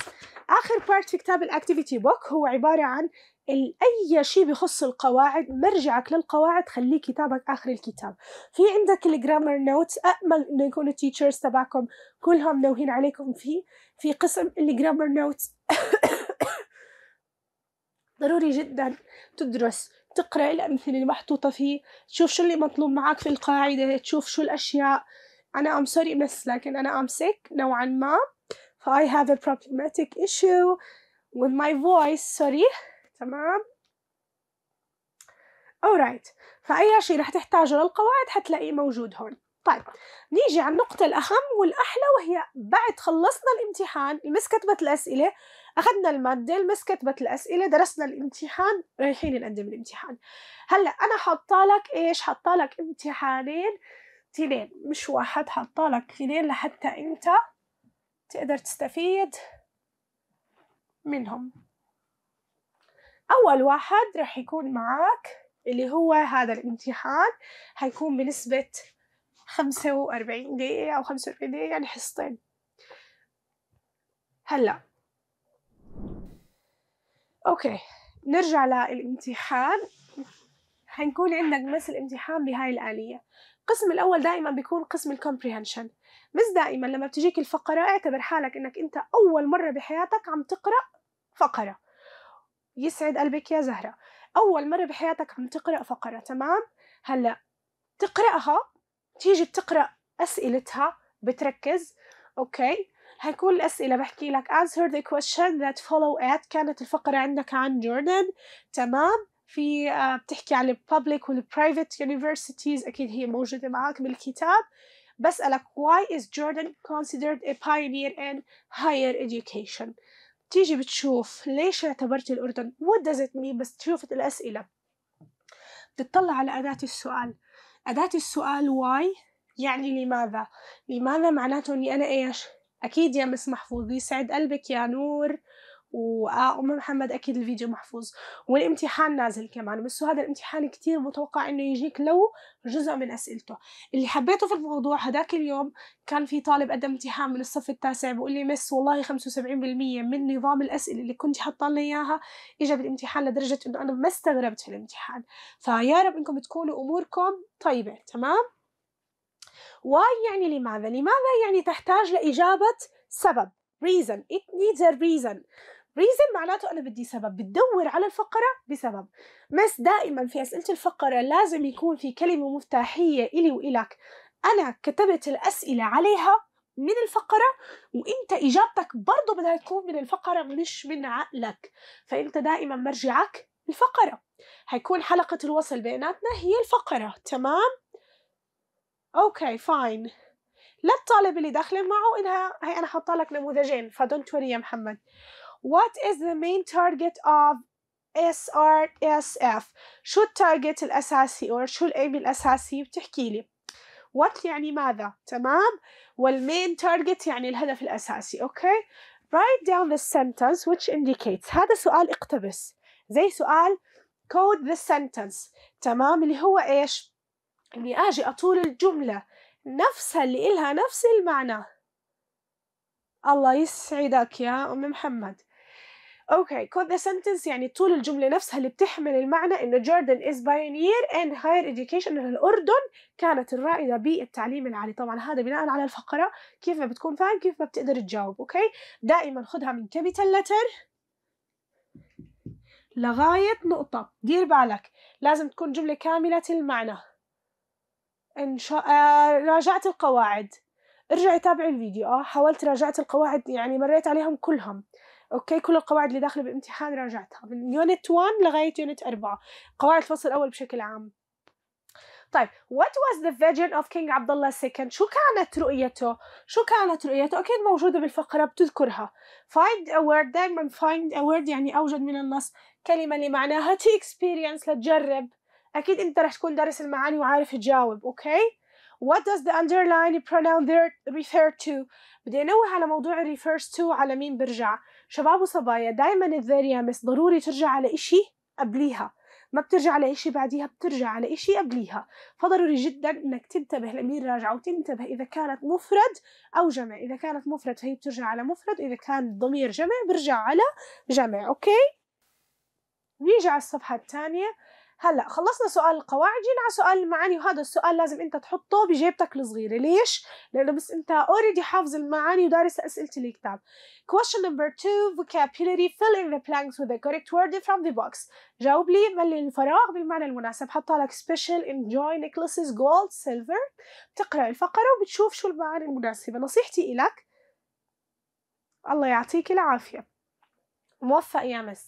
اخر بارت في كتاب الاكتيفيتي بوك هو عباره عن اي شيء بخص القواعد مرجعك للقواعد خليه كتابك اخر الكتاب في عندك الجرامر نوت امل انه يكونوا التيتشرز تبعكم كلهم نوهين عليكم فيه في قسم الجرامر نوت ضروري جدا تدرس تقرأ الأمثلة المحطوطة فيه تشوف شو اللي مطلوب معك في القاعدة تشوف شو الأشياء أنا ام سوري مس لكن أنا ام سيك نوعا ما فاي هاف ا بروبلماتيك ايشو issue with my voice sorry تمام alright فأي شيء رح تحتاجه للقواعد حتلاقيه موجود هون طيب نيجي على النقطة الأهم والأحلى وهي بعد خلصنا الامتحان المس كتبت الأسئلة اخذنا الماده المس كتبت الاسئله درسنا الامتحان رايحين نقدم الامتحان هلا انا حاطه لك ايش حاطه لك امتحانين تنين مش واحد حاطه لك لحتى انت تقدر تستفيد منهم اول واحد راح يكون معك اللي هو هذا الامتحان حيكون بنسبة خمسة وأربعين دقيقة أو خمسة وأربعين دقيقة يعني حصتين هلا اوكي نرجع للامتحان حنكون عندك بس الامتحان بهاي الآلية القسم الأول دائما بيكون قسم الكومبريهنشن بس دائما لما بتجيك الفقرة اعتبر حالك إنك أنت أول مرة بحياتك عم تقرأ فقرة يسعد قلبك يا زهرة أول مرة بحياتك عم تقرأ فقرة تمام هلا تقرأها تيجي بتقرأ أسئلتها بتركز أوكي كل الأسئلة بحكي لك answer the question that follow at كانت الفقرة عندك عن جوردن تمام في آه، بتحكي عن وال private universities أكيد هي موجودة معك بالكتاب بسألك why is Jordan considered a pioneer in higher education تيجي بتشوف ليش اعتبرت الأردن what does it mean بس تشوف الأسئلة بتطلع على أداة السؤال أداة السؤال why يعني لماذا لماذا معناته أني أنا إيش أكيد يا مس محفوظ يسعد قلبك يا نور وأم محمد أكيد الفيديو محفوظ والامتحان نازل كمان بس هذا الامتحان كتير متوقع إنه يجيك لو جزء من أسئلته اللي حبيته في الموضوع هداك اليوم كان في طالب قدم امتحان من الصف التاسع بيقول لي مس والله 75% من نظام الأسئلة اللي كنت حاطة لنا إياها إجا بالامتحان لدرجة إنه أنا ما استغربت في الامتحان فيا رب إنكم تكونوا أموركم طيبة تمام واي يعني لماذا لماذا يعني تحتاج لإجابة سبب reason it needs a reason reason معناته أنا بدي سبب بتدور على الفقرة بسبب بس دائما في أسئلة الفقرة لازم يكون في كلمة مفتاحية إلي وإلك أنا كتبت الأسئلة عليها من الفقرة وانت اجابتك برضه بدها تكون من الفقرة مش من عقلك فانت دائما مرجعك الفقرة هيكون حلقة الوصل بيناتنا هي الفقرة تمام اوكي فاين للطالب اللي داخله معه انها هي انا حاطه لك نموذجين فدونت وري يا محمد what is the main target of SRSF شو التارجت الأساسي أو شو الأيم الأساسي بتحكي لي what يعني ماذا تمام والمين تارجت يعني الهدف الأساسي أوكي write down the sentence which indicates هذا سؤال اقتبس زي سؤال code the sentence تمام اللي هو إيش إني أجي أطول الجملة نفسها اللي إلها نفس المعنى الله يسعدك يا أم محمد أوكي كود ذا سنتنس يعني طول الجملة نفسها اللي بتحمل المعنى إن جوردن إز بايونير إن هاير إديوكيشن إن الأردن كانت الرائدة بالتعليم العالي، طبعا هذا بناء على الفقرة كيف ما بتكون فاهم كيف ما بتقدر تجاوب، أوكي؟ دائما خدها من كابيتال لتر لغاية نقطة، دير بالك لازم تكون جملة كاملة المعنى. إن شاء آه راجعت القواعد ارجعي تابعي الفيديو اه حاولت راجعت القواعد يعني مريت عليهم كلهم اوكي كل القواعد اللي داخله بالامتحان راجعتها من يونت 1 لغايه يونت 4 قواعد الفصل الاول بشكل عام طيب what was the vision of king عبد الله II شو كانت رؤيته شو كانت رؤيته اكيد موجوده بالفقره بتذكرها find a word دائما find a word يعني اوجد من النص كلمه اللي معناها to experience لتجرب أكيد أنت رح تكون دارس المعاني وعارف تجاوب أوكي What does the underlying pronoun there refer to؟ بدي أنوه على موضوع refers to على مين برجع شباب وصبايا دايما الذير يامس ضروري ترجع على إشي قبليها ما بترجع على إشي بعديها بترجع على إشي قبليها فضروري جدا إنك تنتبه لمين راجعة وتنتبه إذا كانت مفرد أو جمع إذا كانت مفرد فهي بترجع على مفرد إذا كان ضمير جمع برجع على جمع أوكي؟ نيجي على الصفحة الثانية هلا خلصنا سؤال القواعد جينا على سؤال المعاني وهذا السؤال لازم انت تحطه بجيبتك الصغيره ليش لانه بس انت اوريدي حافظ المعاني ودارس اسئله الكتاب question number 2 vocabulary fill in the blanks with the correct word from the box جاوب لي ملي الفراغ بالمعنى المناسب حط لك special enjoy necklaces gold silver بتقرا الفقره وبتشوف شو المعاني المناسبه نصيحتي لك الله يعطيك العافيه موفق يا مس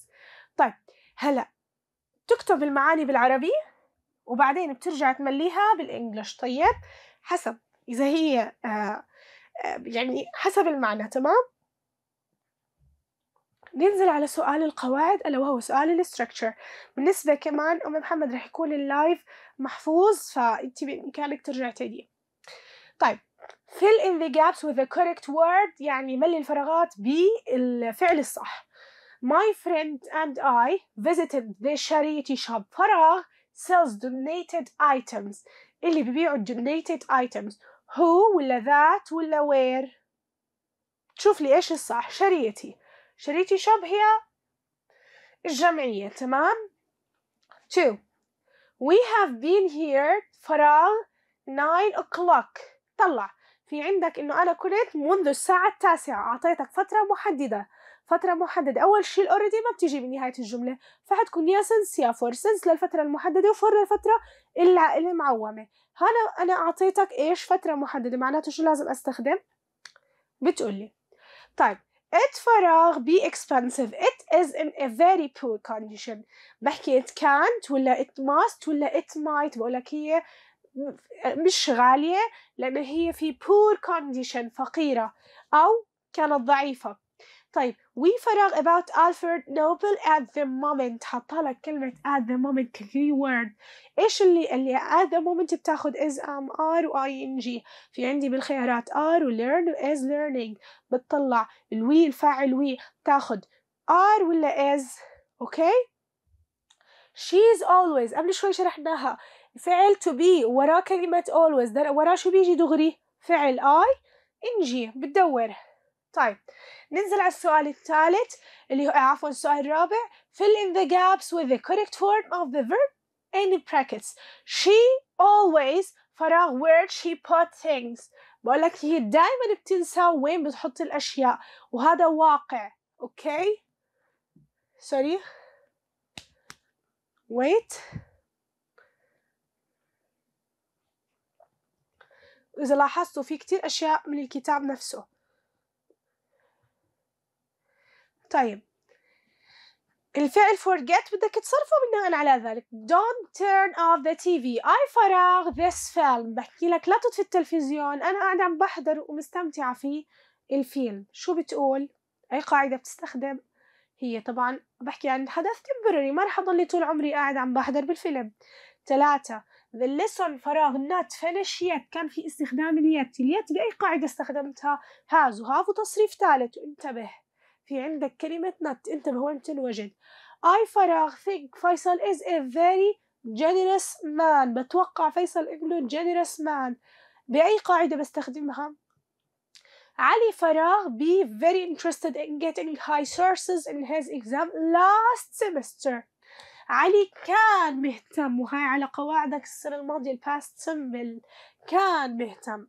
طيب هلا تكتب المعاني بالعربي وبعدين بترجع تمليها بالإنجلش طيب حسب إذا هي آه، آه، يعني حسب المعنى تمام ننزل على سؤال القواعد ألا وهو سؤال الستركتشر بالنسبة كمان أم محمد رح يكون اللايف محفوظ فأنت بإمكانك ترجع تعيديه طيب fill in the gaps with the correct word يعني ملي الفراغات بالفعل الصح My friend and I visited the charity shop فراغ sells donated items اللي بيبيعوا donated items who ولا that ولا where شوف لي ايش الصح شريتي شريتي شوب هي الجمعية تمام two we have been here فراغ 9 o'clock طلع في عندك انه انا كنت منذ الساعة التاسعة اعطيتك فترة محددة فترة محددة أول شيء الأوريدي ما بتيجي بنهاية الجملة فحتكون يا سنس يا فور سنس للفترة المحددة وفور للفترة المعومة هلا أنا أعطيتك إيش فترة محددة معناته شو لازم أستخدم بتقولي طيب it فراغ be expensive it is in a very poor condition بحكي it can't ولا it must ولا it might بقولك هي مش غالية لأن هي في poor condition فقيرة أو كانت ضعيفة طيب فراغ about Alfred Nobel at the moment حاطة لك كلمة at the moment ككي word إيش اللي اللي at the moment بتاخد is am um, are و ing في عندي بالخيارات are و learn و is learning بتطلع الوي الفاعل وي بتاخد are ولا is أوكي okay? She's always قبل شوي شرحناها فعل to be وراه كلمة always وراه شو بيجي دغري فعل I جي بتدور طيب ننزل على السؤال الثالث اللي هو عفوا السؤال الرابع fill in the gaps with the correct form of the verb in brackets she always فراغ where she put things بقول لك هي دايما بتنسى وين بتحط الأشياء وهذا واقع أوكي سوري wait إذا لاحظتوا في كتير أشياء من الكتاب نفسه طيب الفعل forget بدك تصرفه بناء على ذلك don't turn off the TV I فراغ this film بحكي لك لا تطفي التلفزيون أنا قاعدة عم بحضر ومستمتعة في الفيلم شو بتقول أي قاعدة بتستخدم هي طبعا بحكي عن حدث temporary ما رح أضلي طول عمري قاعد عم بحضر بالفيلم ثلاثة the lesson فراغ not finish yet كان في استخدام اليت اليت بأي قاعدة استخدمتها has وهاف وتصريف ثالث انتبه في عندك كلمة not انتبه وانت الوجد I فراغ think فيصل is a very generous man بتوقع فيصل انه generous man بأي قاعدة بستخدمها علي فراغ be very interested in getting high sources in his exam last semester علي كان مهتم وهاي على قواعدك السنة الماضية past simple كان مهتم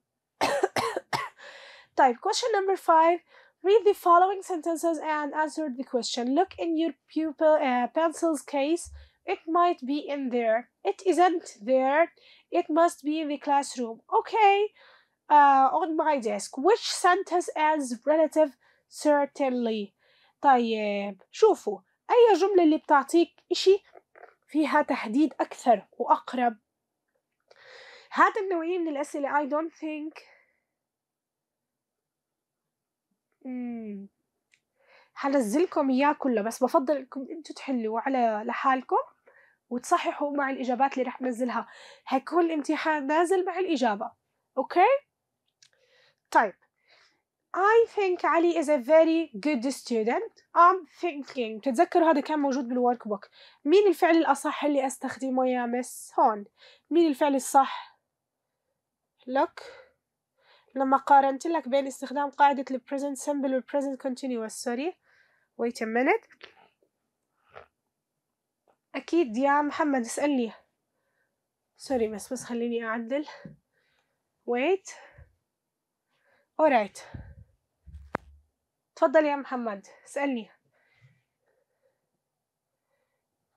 طيب question number five Read the following sentences and answer the question. Look in your pupil uh, pencil's case. It might be in there. It isn't there. It must be in the classroom. Okay. Uh, on my desk. Which sentence is relative certainly? طيب شوفوا أي جملة اللي بتعطيك إشي فيها تحديد أكثر وأقرب هذا النوعية من الأسئلة I don't think حنزلكم اياه كله بس بفضل انكم انتم تحلوا على لحالكم وتصححوا مع الاجابات اللي رح ننزلها حيكون الامتحان نازل مع الاجابه اوكي طيب I think Ali is a very good student. I'm thinking. بتتذكروا هذا كان موجود بالورك بوك. مين الفعل الأصح اللي أستخدمه يا مس؟ هون. مين الفعل الصح؟ look. لما قارنت لك بين استخدام قاعدة ال present simple وال present continuous sorry wait a minute أكيد يا محمد اسألني سوري بس بس خليني أعدل wait alright تفضل يا محمد اسألني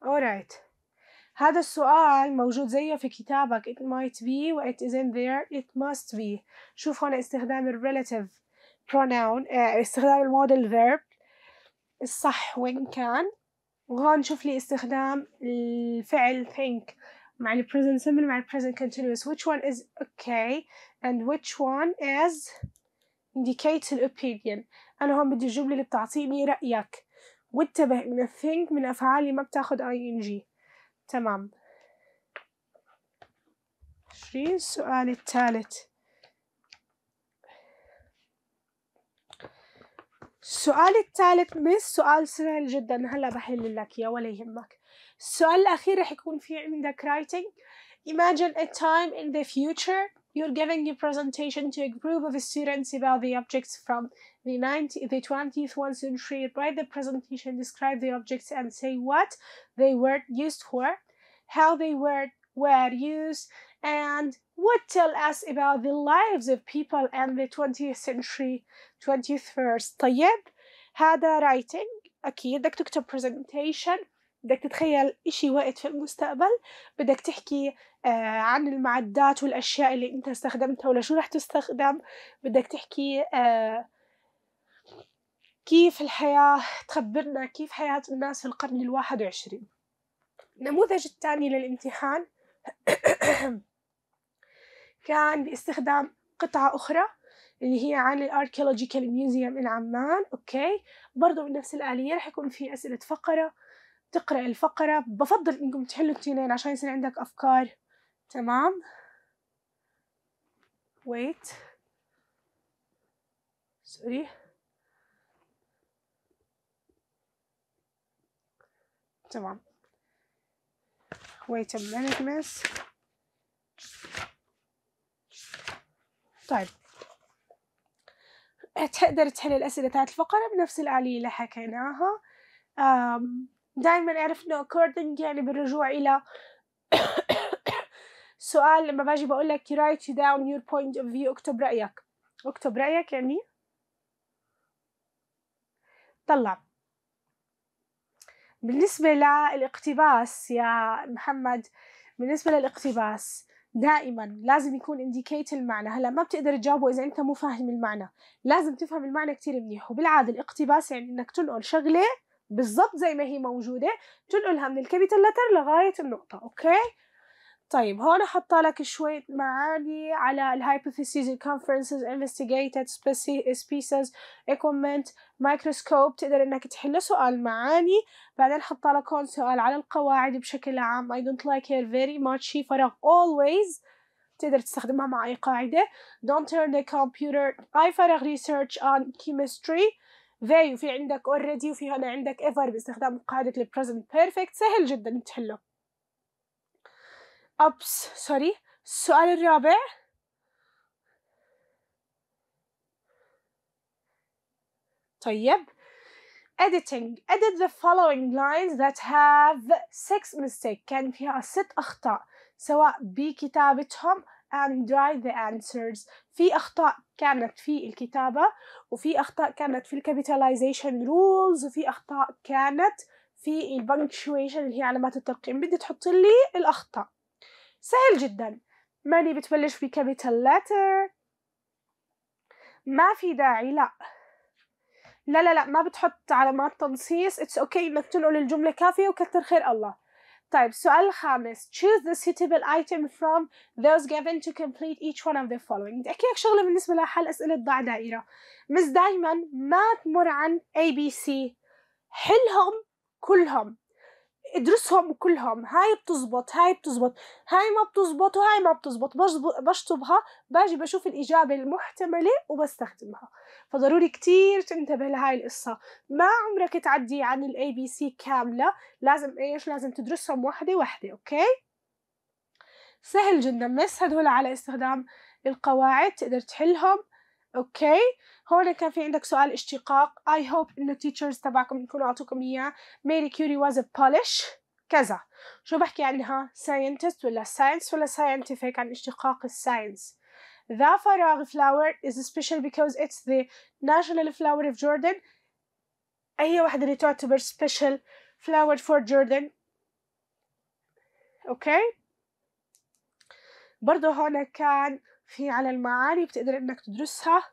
alright هذا السؤال موجود زيه في كتابك it might be و it isn't there it must be شوف هنا استخدام ال relative pronoun آه، استخدام الموديل verb الصح وين كان وهون شوف لي استخدام الفعل think مع ال present simple مع ال present continuous which one is okay and which one is indicates opinion أنا هون بدي الجملة اللي بتعطيني رأيك وانتبه إن ال think من أفعالي ما بتاخد ing تمام عشرين السؤال الثالث السؤال الثالث مش سؤال سهل جدا هلا بحل لك اياه ولا يهمك السؤال الاخير رح يكون في عندك writing imagine a time in the future you're giving a presentation to a group of students about the objects from the, 19th, the one century write the presentation, describe the objects, and say what they were used for, how they were, were used, and what tell us about the lives of people and the 20th century 21st طيب هذا writing أكيد بدك تكتب presentation بدك تتخيل إشي واقع في المستقبل بدك تحكي آه عن المعدات والأشياء اللي أنت استخدمتها ولا شو رح تستخدم بدك تحكي كيف الحياة تخبرنا كيف حياة الناس في القرن الواحد وعشرين النموذج الثاني للامتحان كان باستخدام قطعة أخرى اللي هي عن الاركيولوجيكال ميوزيوم in عمان اوكي برضو بنفس الآلية رح يكون في أسئلة فقرة تقرأ الفقرة بفضل إنكم تحلوا التنين عشان يصير عندك أفكار تمام ويت سوري تمام ويتم مانجمنت طيب تقدر تحل الأسئلة تاعت الفقرة بنفس الآلية اللي حكيناها دائما أعرف إنه according يعني بالرجوع إلى سؤال لما باجي بقول لك write down your point of view اكتب رأيك اكتب رأيك يعني طلع بالنسبة للاقتباس يا محمد بالنسبة للاقتباس دائما لازم يكون انديكيت المعنى هلا ما بتقدر تجاوبه اذا انت مو فاهم المعنى لازم تفهم المعنى كتير منيح وبالعاده الاقتباس يعني انك تنقل شغله بالضبط زي ما هي موجوده تنقلها من الكابيتال لتر لغايه النقطه اوكي طيب هون حط لك شوية معاني على ال hypotheses, ال conferences, investigated species, equipment, microscope تقدر انك تحل سؤال معاني بعدين حط لك هون سؤال على القواعد بشكل عام I don't like her very much she فراغ always تقدر تستخدمها مع أي قاعدة don't turn the computer I فراغ research on chemistry they في عندك already وفي هنا عندك ever باستخدام قاعدة ال present perfect سهل جدا تحله أبس سوري السؤال الرابع طيب editing edit the following lines that have six mistakes كان فيها ست أخطاء سواء بكتابتهم and write the answers في أخطاء كانت في الكتابة وفي أخطاء كانت في الكابيتاليزيشن rules وفي أخطاء كانت في البنكشويشن اللي هي علامات الترقيم بدي تحط لي الأخطاء سهل جدا ماني بتبلش في capital letter ما في داعي لا لا لا لا ما بتحط علامات تنصيص اتس اوكي okay انك تنقل الجمله كافيه وكثر خير الله طيب السؤال الخامس choose the suitable item from those given to complete each one of the following بدي احكي لك شغله بالنسبه لحل اسئله ضع دائره مش دائما ما تمر عن ABC حلهم كلهم ادرسهم كلهم هاي بتزبط هاي بتزبط هاي ما بتزبط وهاي ما بتزبط بشطبها باجي بشوف الإجابة المحتملة وبستخدمها فضروري كتير تنتبه لهاي القصة ما عمرك تعدي عن الـ ABC كاملة لازم ايش لازم تدرسهم واحدة واحدة اوكي سهل جدا بس هدول على استخدام القواعد تقدر تحلهم اوكي هون كان في عندك سؤال اشتقاق I hope انه التيتشرز تبعكم يكونوا اعطوكم اياه Mary Curie was a Polish كذا شو بحكي عنها scientist ولا science ولا scientific عن اشتقاق الساينس The فراغ flower is special because it's the national flower of Jordan أي واحدة اللي تعتبر special flower for Jordan أوكي برضو هون كان في على المعاني بتقدر إنك تدرسها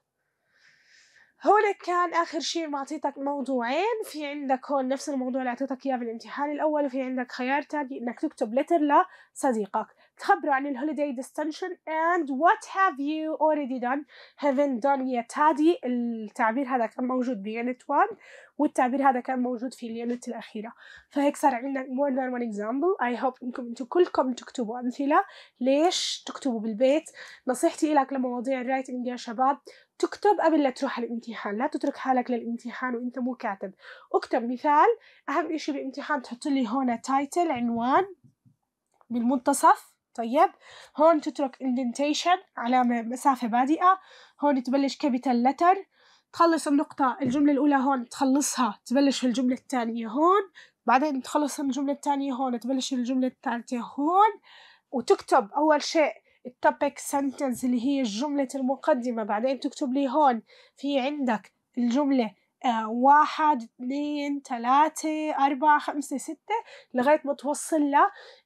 هون كان اخر شيء معطيتك موضوعين في عندك هون نفس الموضوع اللي اعطيتك اياه بالامتحان الاول وفي عندك خيار ثاني انك تكتب لتر لصديقك تخبره عن الهوليداي ديستنشن اند وات هاف يو اوريدي دون هافن دون يا تادي التعبير هذا كان موجود بيونت 1 والتعبير هذا كان موجود في اليونت الأخيرة فهيك صار عندك مور ذان وان اكزامبل اي هوب إنكم أنتم كلكم تكتبوا أمثلة ليش تكتبوا بالبيت نصيحتي لك لمواضيع الرايتنج يا شباب تكتب قبل لا تروح على الامتحان لا تترك حالك للامتحان وانت مو كاتب اكتب مثال اهم شيء بالامتحان تحط لي هون تايتل عنوان بالمنتصف طيب هون تترك indentation علامة مسافة بادئة هون تبلش كابيتال لتر تخلص النقطة الجملة الأولى هون تخلصها تبلش الجملة الثانية هون بعدين تخلص الجملة الثانية هون تبلش الجملة الثالثة هون وتكتب أول شيء التوبيك سنتنس اللي هي الجملة المقدمة بعدين تكتب لي هون في عندك الجملة آه، واحد اثنين ثلاثة أربعة خمسة ستة لغاية ما توصل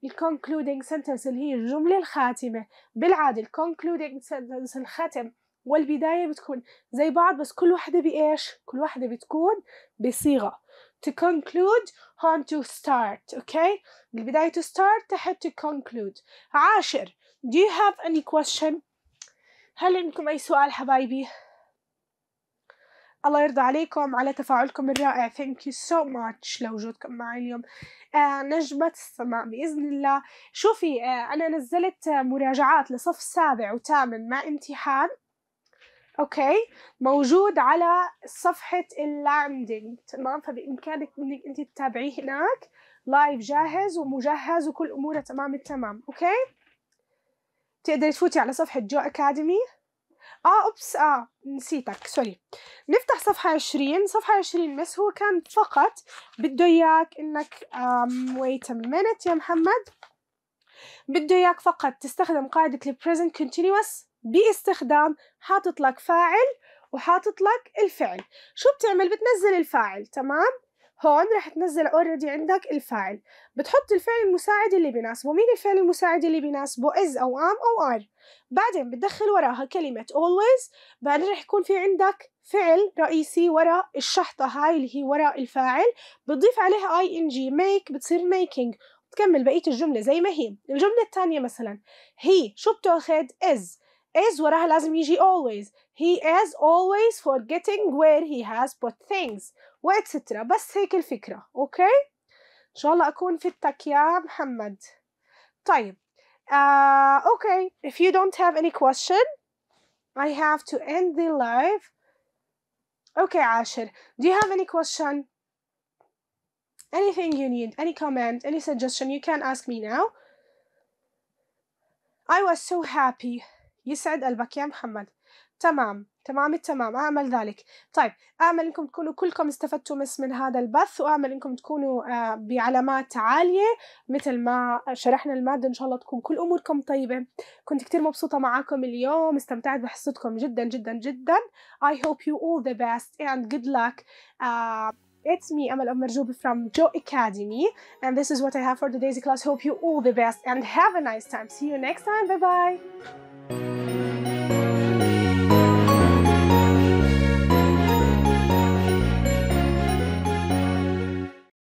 concluding sentence اللي هي الجملة الخاتمة بالعادة concluding sentence الخاتم والبداية بتكون زي بعض بس كل واحدة بإيش؟ كل واحدة بتكون بصيغة to conclude هون to start أوكي؟ okay? البداية to start تحت to conclude عاشر Do you have any question? هل عندكم أي سؤال حبايبي؟ الله يرضى عليكم على تفاعلكم الرائع thank you so much لوجودكم معي اليوم آه نجمة السماء بإذن الله شوفي آه أنا نزلت آه مراجعات لصف سابع وثامن مع امتحان أوكي موجود على صفحة اللاندنج تمام فبإمكانك إنك أنت تتابعيه هناك لايف جاهز ومجهز وكل أموره تمام التمام أوكي تقدري تفوتي على صفحة جو أكاديمي اه اوبس اه نسيتك سوري نفتح صفحة عشرين صفحة عشرين بس هو كان فقط بده اياك انك um, wait a minute يا محمد بده اياك فقط تستخدم قاعدة البريزنت continuous باستخدام حاطط لك فاعل وحاطط لك الفعل شو بتعمل بتنزل الفاعل تمام هون رح تنزل اوريدي عندك الفاعل بتحط الفعل المساعد اللي بيناسبه مين الفعل المساعد اللي بيناسبه is او am او are بعدين بتدخل وراها كلمة always بعدين رح يكون في عندك فعل رئيسي وراء الشحطة هاي اللي هي وراء الفاعل بتضيف عليها ing make بتصير making تكمل بقية الجملة زي ما هي الجملة الثانية مثلا هي شو بتاخد is is وراها لازم يجي always he is always forgetting where he has put things واتسترا بس هيك الفكرة أوكي إن شاء الله أكون في التك يا محمد طيب uh, أوكي if you don't have any question I have to end the live أوكي عاشر do you have any question anything you need any comment any suggestion you can ask me now I was so happy يسعد قلبك يا محمد تمام تمام التمام أعمل ذلك طيب أعمل أنكم تكونوا كلكم استفدتوا مس من هذا البث وأعمل أنكم تكونوا آه، بعلامات عالية مثل ما شرحنا المادة إن شاء الله تكون كل أموركم طيبة كنت كتير مبسوطة معاكم اليوم استمتعت بحصتكم جدا جدا جدا I hope you all the best and good luck uh, It's me, Amal Amarjoub from Joe Academy, and this is what I have for today's class. Hope you all the best and have a nice time. See you next time. Bye bye.